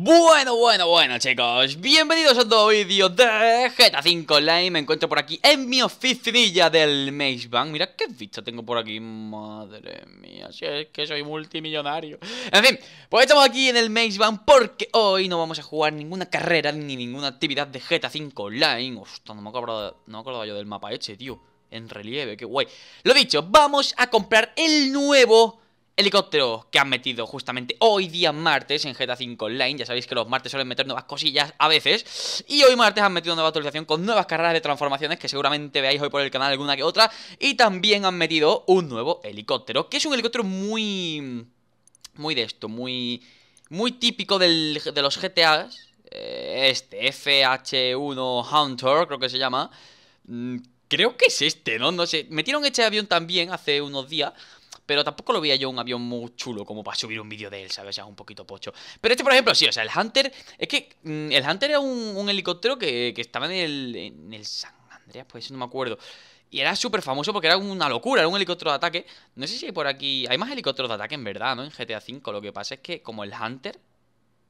Bueno, bueno, bueno chicos, bienvenidos a otro vídeo de GTA 5 Online Me encuentro por aquí en mi oficinilla del Maze Bank Mira qué vista tengo por aquí, madre mía, si es que soy multimillonario En fin, pues estamos aquí en el Maze Bank porque hoy no vamos a jugar ninguna carrera ni ninguna actividad de GTA 5 Online Hostia, no me acordaba, no yo del mapa este, tío, en relieve, qué guay Lo dicho, vamos a comprar el nuevo helicóptero que han metido justamente hoy día martes en GTA 5 Online. Ya sabéis que los martes suelen meter nuevas cosillas a veces. Y hoy martes han metido nueva actualización con nuevas carreras de transformaciones que seguramente veáis hoy por el canal alguna que otra. Y también han metido un nuevo helicóptero, que es un helicóptero muy... Muy de esto, muy... Muy típico de los GTAs. Eh, este FH1 Hunter, creo que se llama. Mm, creo que es este, ¿no? No sé. Metieron este avión también hace unos días pero tampoco lo veía yo un avión muy chulo como para subir un vídeo de él, ¿sabes? O sea, es un poquito pocho. Pero este, por ejemplo, sí, o sea, el Hunter, es que mm, el Hunter era un, helicóptero que, estaba en el, en el San Andreas, pues no me acuerdo. Y era súper famoso porque era una locura, era un helicóptero de ataque. No sé si hay por aquí. Hay más helicópteros de ataque en verdad, ¿no? En GTA V. Lo que pasa es que, como el Hunter.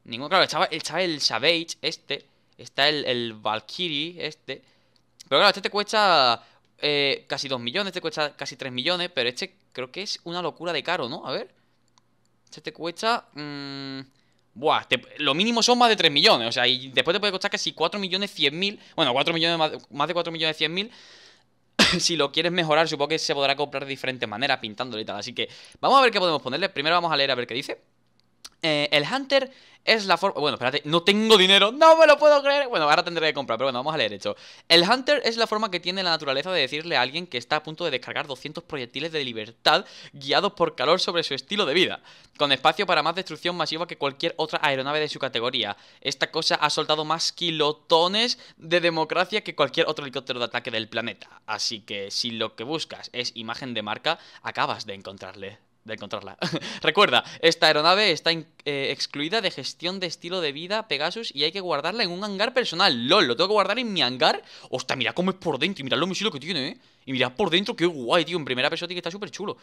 ningún Claro, estaba, estaba el Savage, este. Está el, el, Valkyrie, este. Pero claro, este te cuesta eh, casi 2 millones, te este cuesta casi 3 millones. Pero este Creo que es una locura de caro, ¿no? A ver. Este te cuesta... Mm, buah, lo mínimo son más de 3 millones. O sea, y después te puede costar casi 4 millones 100 mil. Bueno, 4 millones, más, de 4 millones 100 mil si lo quieres mejorar, supongo que se podrá comprar de diferentes maneras, pintándolo y tal. Así que vamos a ver qué podemos ponerle. Primero vamos a leer a ver qué dice. Eh, el Hunter es la forma... Bueno, espérate, no tengo dinero, no me lo puedo creer. Bueno, ahora tendré que comprar, pero bueno, vamos a leer hecho. El Hunter es la forma que tiene la naturaleza de decirle a alguien que está a punto de descargar 200 proyectiles de libertad guiados por calor sobre su estilo de vida, con espacio para más destrucción masiva que cualquier otra aeronave de su categoría. Esta cosa ha soltado más kilotones de democracia que cualquier otro helicóptero de ataque del planeta. Así que si lo que buscas es imagen de marca, acabas de encontrarle de encontrarla. Recuerda, esta aeronave está eh, excluida de gestión de estilo de vida Pegasus y hay que guardarla en un hangar personal. LOL, lo tengo que guardar en mi hangar. Hostia, mira cómo es por dentro y mirad los chulo que tiene, ¿eh? Y mira por dentro, qué guay, tío. En primera persona que está súper chulo.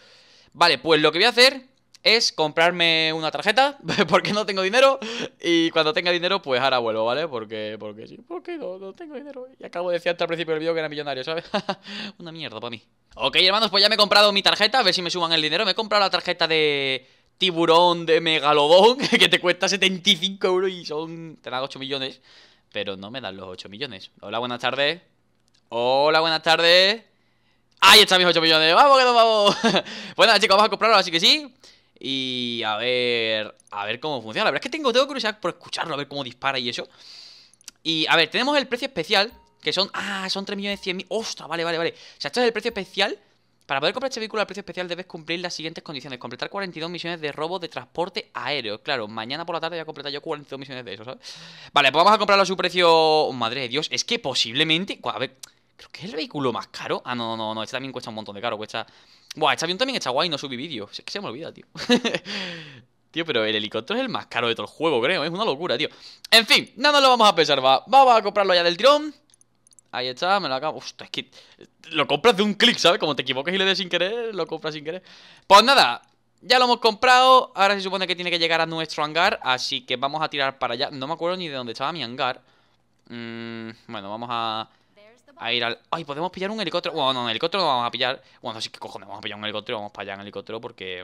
Vale, pues lo que voy a hacer es comprarme una tarjeta, porque no tengo dinero, y cuando tenga dinero, pues ahora vuelvo, ¿vale? Porque, porque sí, porque no, no tengo dinero. Y acabo de decir al principio del vídeo que era millonario, ¿sabes? una mierda para mí. Ok, hermanos, pues ya me he comprado mi tarjeta, a ver si me suban el dinero. Me he comprado la tarjeta de tiburón de megalodón, que te cuesta 75 euros y son, te dan 8 millones, pero no me dan los 8 millones. Hola, buenas tardes. Hola, buenas tardes. Ahí están mis 8 millones. Vamos, que nos vamos. bueno, chicos, vamos a comprarlo, así que sí. Y a ver, a ver cómo funciona. La verdad es que tengo, tengo curiosidad por escucharlo, a ver cómo dispara y eso. Y a ver, tenemos el precio especial, que son... Ah, son 3.100.000, millones Ostras, vale, vale, vale. O sea, esto es el precio especial. Para poder comprar este vehículo al precio especial debes cumplir las siguientes condiciones. Completar 42 misiones de robo de transporte aéreo. Claro, mañana por la tarde voy a completar yo 42 misiones de eso, ¿sabes? Vale, pues vamos a comprarlo a su precio... Madre de Dios, es que posiblemente... A ver, Creo que es el vehículo más caro. Ah, no, no, no. Este también cuesta un montón de caro. Cuesta. Buah, este avión también está guay. No subí vídeo. Es que se me olvida, tío. tío, pero el helicóptero es el más caro de todo el juego, creo. Es una locura, tío. En fin, nada, lo vamos a pensar. Va. Vamos a comprarlo ya del tirón. Ahí está, me lo acabo. Hostia, es que lo compras de un clic, ¿sabes? Como te equivoques y le des sin querer, lo compras sin querer. Pues nada, ya lo hemos comprado. Ahora se supone que tiene que llegar a nuestro hangar. Así que vamos a tirar para allá. No me acuerdo ni de dónde estaba mi hangar. Mmm... bueno, vamos a a ir al. ¡Ay, podemos pillar un helicóptero! Bueno, no, un helicóptero no vamos a pillar. Bueno, sé que cojones, vamos a pillar un helicóptero, vamos para allá en helicóptero porque.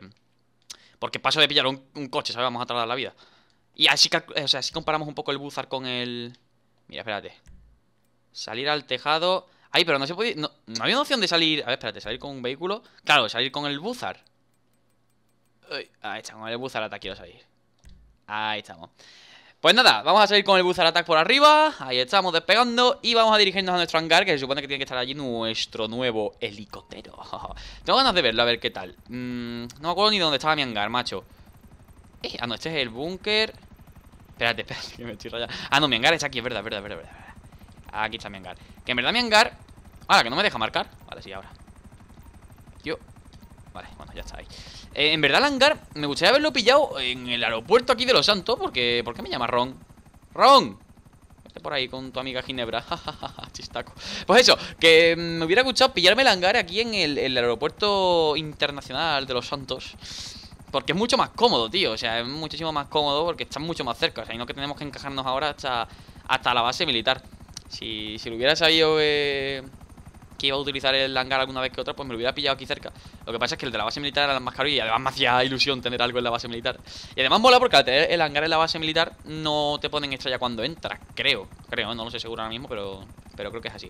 Porque paso de pillar un, coche, ¿sabes? Vamos a tardar la vida. Y así, o sea, comparamos un poco el buzzard con el. Mira, espérate. Salir al tejado. Ay, pero no se puede. No, había opción de salir. A ver, espérate, salir con un vehículo. Claro, salir con el buzzard ahí estamos, el buzzard hasta quiero salir. Ahí estamos. Pues nada, vamos a seguir con el Buzar Attack por arriba Ahí estamos despegando Y vamos a dirigirnos a nuestro hangar Que se supone que tiene que estar allí nuestro nuevo helicóptero Tengo ganas de verlo, a ver qué tal mm, No me acuerdo ni dónde estaba mi hangar, macho eh, Ah, no, este es el búnker Espérate, espérate, que me estoy rayando Ah, no, mi hangar está aquí, es verdad, es verdad, es verdad, verdad Aquí está mi hangar Que en verdad mi hangar... Ahora, que no me deja marcar Vale, sí, ahora Yo Vale, bueno, ya está ahí eh, En verdad el hangar, me gustaría haberlo pillado en el aeropuerto aquí de Los Santos Porque, ¿por qué me llama Ron? ¡Ron! Vete por ahí con tu amiga Ginebra Chistaco Pues eso, que mm, me hubiera gustado pillarme el hangar aquí en el, aeropuerto internacional de Los Santos porque es mucho más cómodo, tío. O sea, es muchísimo más cómodo porque está mucho más cerca. O sea, y no que tenemos que encajarnos ahora hasta, hasta la base militar. Si, lo hubiera sabido eh que iba a utilizar el hangar alguna vez que otra, pues me lo hubiera pillado aquí cerca. Lo que pasa es que el de la base militar era el más caro y además me hacía ilusión tener algo en la base militar. Y además mola porque al tener el hangar en la base militar no te ponen estrella cuando entras, creo. Creo, no lo sé seguro ahora mismo, pero, pero creo que es así.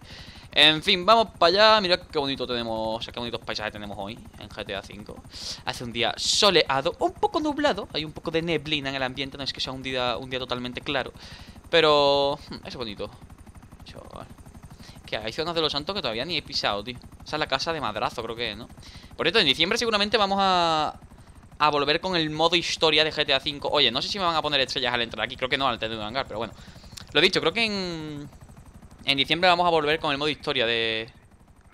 En fin, vamos para allá. mira qué bonito tenemos, o qué bonitos paisajes tenemos hoy en GTA V. Hace un día soleado, un poco nublado. Hay un poco de neblina en el ambiente, no es que sea un día, un día totalmente claro. Pero hmm, es bonito. Chaval hay zonas de los santos que todavía ni he pisado, tío Esa es la casa de madrazo, creo que es, ¿no? Por cierto, en diciembre seguramente vamos a... A volver con el modo historia de GTA V Oye, no sé si me van a poner estrellas al entrar aquí Creo que no, al tener un hangar, pero bueno Lo dicho, creo que en... En diciembre vamos a volver con el modo historia de...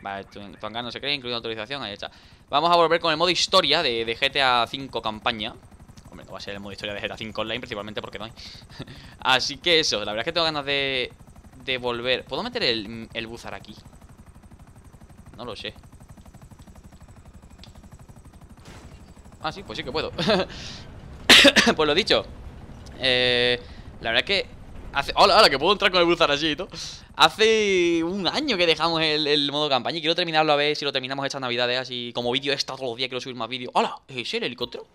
Vale, tu, hangar no se cree, incluye autorización, ahí está Vamos a volver con el modo historia de, de GTA V campaña Hombre, va a ser el modo historia de GTA V Online, principalmente porque no hay Así que eso, la verdad es que tengo ganas de, de volver. ¿Puedo meter el, el aquí? No lo sé. Ah, sí, pues sí que puedo. pues lo dicho. Eh, la verdad es que... Hace, hola, hola, que puedo entrar con el buzar así ¿no? Hace un año que dejamos el, modo campaña y quiero terminarlo a ver si lo terminamos estas navidades. Así como vídeo está todos los días quiero subir más vídeos. Hola, ¿es ese el helicóptero?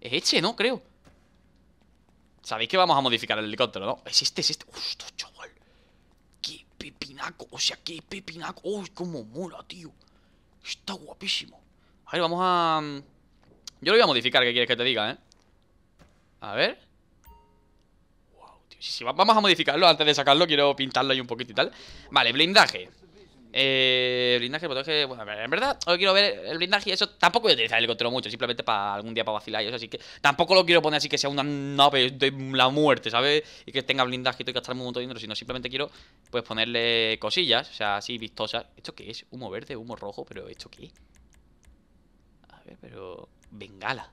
Es este, ¿no? Creo. Sabéis que vamos a modificar el helicóptero, ¿no? Es este, es este. Hostia, chaval pepinaco. O sea, que pepinaco. Uy, cómo mola, tío! Está guapísimo. A ver, vamos a... Mm, yo lo voy a modificar, ¿qué quieres que te diga, eh? A ver... tío. vamos a modificarlo antes de sacarlo. Quiero pintarlo ahí un poquito y tal. Vale, blindaje. Eh blindaje, que, Bueno, en verdad, hoy quiero ver el blindaje y eso. Tampoco voy a utilizar el control mucho, simplemente para algún día para vacilar y Así que tampoco lo quiero poner así que sea una nave de la muerte, ¿sabes? Y que tenga blindaje y tenga que gastarme un montón de sino simplemente quiero pues ponerle cosillas, o sea, así vistosas. ¿Esto qué es? Humo verde, humo rojo, pero ¿esto qué? A ver, pero. Bengala.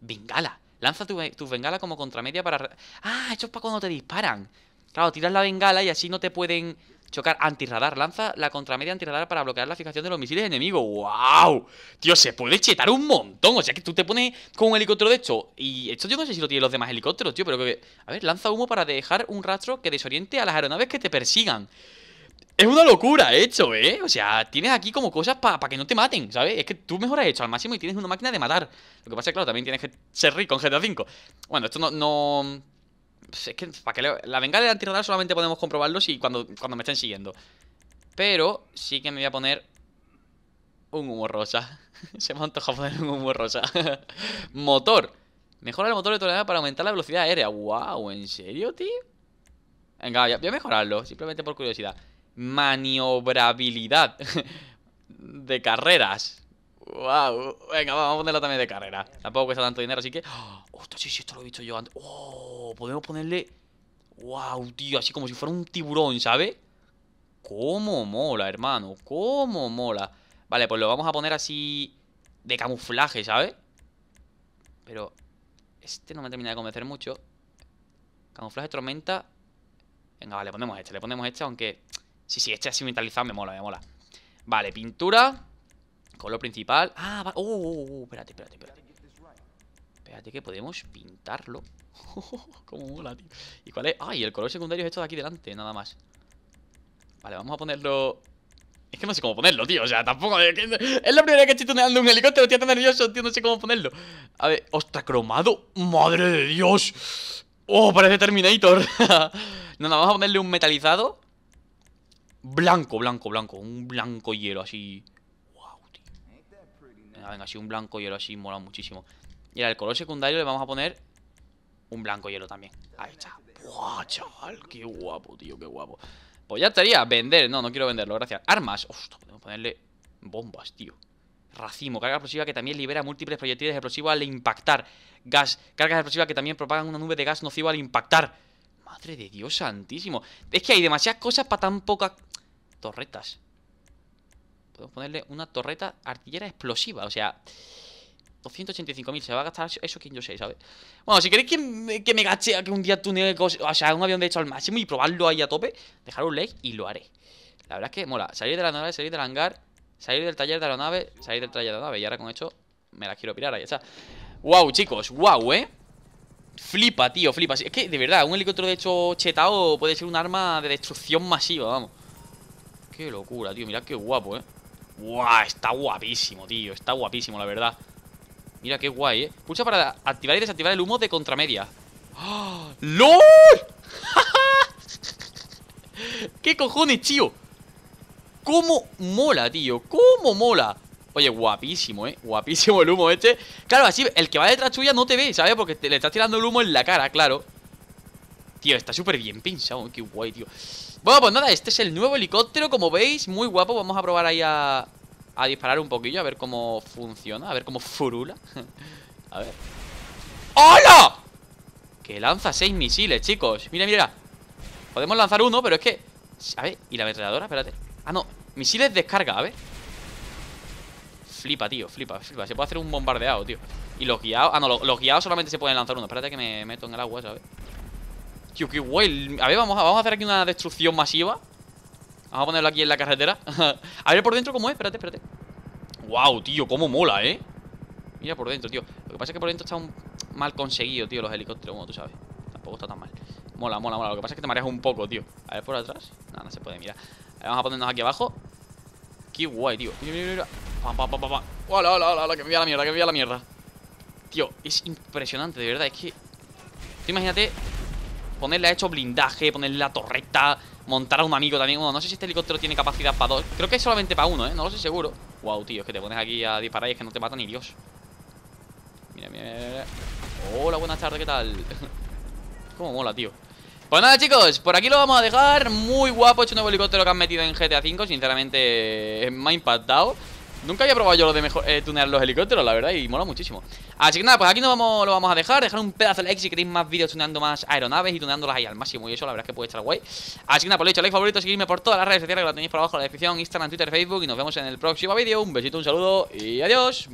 Bengala. Lanza tus tu bengalas como contramedia para. Ah, esto es para cuando te disparan. Claro, tiras la bengala y así no te pueden Chocar antirradar. Lanza la contramedia antirradar para bloquear la fijación de los misiles enemigos. ¡Wow! Tío, se puede chetar un montón. O sea que tú te pones con un helicóptero de hecho Y esto yo no sé si lo tienen los demás helicópteros, tío. Pero que. A ver, lanza humo para dejar un rastro que desoriente a las aeronaves que te persigan. Es una locura hecho, ¿eh? O sea, tienes aquí como cosas para que no te maten, ¿sabes? Es que tú mejor mejoras hecho al máximo y tienes una máquina de matar. Lo que pasa es que, claro, también tienes que ser rico en GTA V. Bueno, esto no pues es que, ¿para La vengada del solamente podemos comprobarlo si cuando, cuando me estén siguiendo. Pero sí que me voy a poner un humo rosa. Se me ha antojado poner un humo rosa. motor. Mejora el motor de tolerancia para aumentar la velocidad aérea. ¡Wow! ¿En serio, tío? Venga, voy a mejorarlo, simplemente por curiosidad. Maniobrabilidad de carreras. Wow, venga, vamos a ponerla también de carrera Tampoco cuesta tanto dinero, así que Ostras, sí, sí, esto lo he visto yo antes Oh, podemos ponerle Wow, tío, así como si fuera un tiburón, ¿sabes? Cómo mola, hermano Cómo mola Vale, pues lo vamos a poner así De camuflaje, ¿sabes? Pero Este no me termina de convencer mucho Camuflaje, tormenta Venga, vale, ponemos este, le ponemos este Aunque, sí, sí, este así metalizado me mola, me mola Vale, pintura Color principal. Ah, va. Oh, oh, oh, espérate, espérate, espérate. Espérate que podemos pintarlo. Como mola, tío. ¿Y cuál es? Ay, el color secundario es esto de aquí delante, nada más. Vale, vamos a ponerlo... Es que no sé cómo ponerlo, tío. O sea, tampoco... Es, la primera vez que estoy tuneando un helicóptero, tío, tan nervioso, tío. No sé cómo ponerlo. A ver, ¡ostra cromado! ¡Madre de Dios! ¡Oh, parece Terminator! no, no, vamos a ponerle un metalizado. Blanco, blanco, blanco. Un blanco hielo así... Ah, venga, así un blanco hielo así mola muchísimo. Y al color secundario le vamos a poner un blanco hielo también. Ahí está. Buah, chaval, qué guapo, tío, qué guapo. Pues ya estaría. Vender, no, no quiero venderlo, gracias. Armas. Ostras, podemos ponerle bombas, tío. Racimo, carga explosiva que también libera múltiples proyectiles explosivos al impactar. Gas, cargas explosivas que también propagan una nube de gas nocivo al impactar. Madre de Dios santísimo. Es que hay demasiadas cosas para tan pocas torretas. Podemos ponerle una torreta artillera explosiva. O sea, 285.000. Se va a gastar eso que yo sé, ¿sabes? Bueno, si queréis que, que me gache que un día tunee cosas, o sea, un avión de hecho al máximo y probarlo ahí a tope, dejar un like y lo haré. La verdad es que mola. Salir de la nave, salir del hangar, salir del taller de la nave, salir del taller de la nave. Y ahora con esto me las quiero pirar, ahí sea Wow, chicos, wow, ¿eh? Flipa, tío, flipa. Es que, de verdad, un helicóptero de hecho chetado puede ser un arma de destrucción masiva, vamos. Qué locura, tío. Mirad qué guapo, ¿eh? ¡Guau! Está guapísimo, tío. Está guapísimo, la verdad. Mira qué guay, ¿eh? Pulsa para activar y desactivar el humo de contramedia. ¡Oh! ¡LOL! ¿Qué cojones, tío? ¿Cómo mola, tío? ¿Cómo mola? Oye, guapísimo, ¿eh? Guapísimo el humo este Claro, así el que va detrás tuya no te ve, ¿sabes? Porque le estás tirando el humo en la cara, claro Tío, está súper bien pinchado Qué guay, tío bueno, pues nada, este es el nuevo helicóptero, como veis, muy guapo. Vamos a probar ahí a, disparar un poquillo, a ver cómo funciona, a ver cómo furula. a ver. ¡Hola! Que lanza seis misiles, chicos. Mira, mira. Podemos lanzar uno, pero es que... A ver, ¿y la ametralladora? Espérate. Ah, no. Misiles descarga, a ver. Flipa, tío, flipa, flipa. Se puede hacer un bombardeado, tío. Y los guiados... Ah, no, los, los guiados solamente se pueden lanzar uno. Espérate que me meto en el agua, ¿sabes? Tío, qué guay. A ver, vamos a, vamos a hacer aquí una destrucción masiva. Vamos a ponerlo aquí en la carretera. a ver por dentro cómo es. Espérate, espérate. Wow, tío, cómo mola, ¿eh? Mira por dentro, tío. Lo que pasa es que por dentro está un mal conseguido, tío, los helicópteros, como tú sabes. Tampoco está tan mal. Mola, mola, mola. Lo que pasa es que te mareas un poco, tío. A ver por atrás. Nada, no se puede, mira. Vamos a ponernos aquí abajo. Qué guay, tío. Mira, mira, mira. Pam, pam, pam, pam. Hola, hola, hola, que me voy la mierda, que me voy la mierda. Tío, es impresionante, de verdad. Es que. imagínate Ponerle a hecho blindaje, ponerle la torreta Montar a un amigo también Bueno, no sé si este helicóptero tiene capacidad para dos Creo que es solamente para uno, ¿eh? No lo sé seguro Wow, tío, es que te pones aquí a disparar y es que no te mata ni Dios Mira, mira, Hola, buenas tardes, ¿qué tal? Cómo mola, tío pues nada chicos, por aquí lo vamos a dejar Muy guapo este nuevo helicóptero que han metido en GTA V Sinceramente me ha impactado Nunca había probado yo lo de eh, tunear los helicópteros, la verdad, y mola muchísimo. Así que nada, pues aquí nos vamos, lo vamos a dejar. Dejar un pedazo de like si queréis más vídeos tuneando más aeronaves y tuneándolas ahí al máximo. Y eso, la verdad es que puede estar guay. Así que nada, por lo dicho, like favorito, seguidme por todas las redes sociales que lo tenéis por abajo en la descripción, Instagram, Twitter, Facebook. Y nos vemos en el próximo vídeo. Un besito, un saludo y adiós.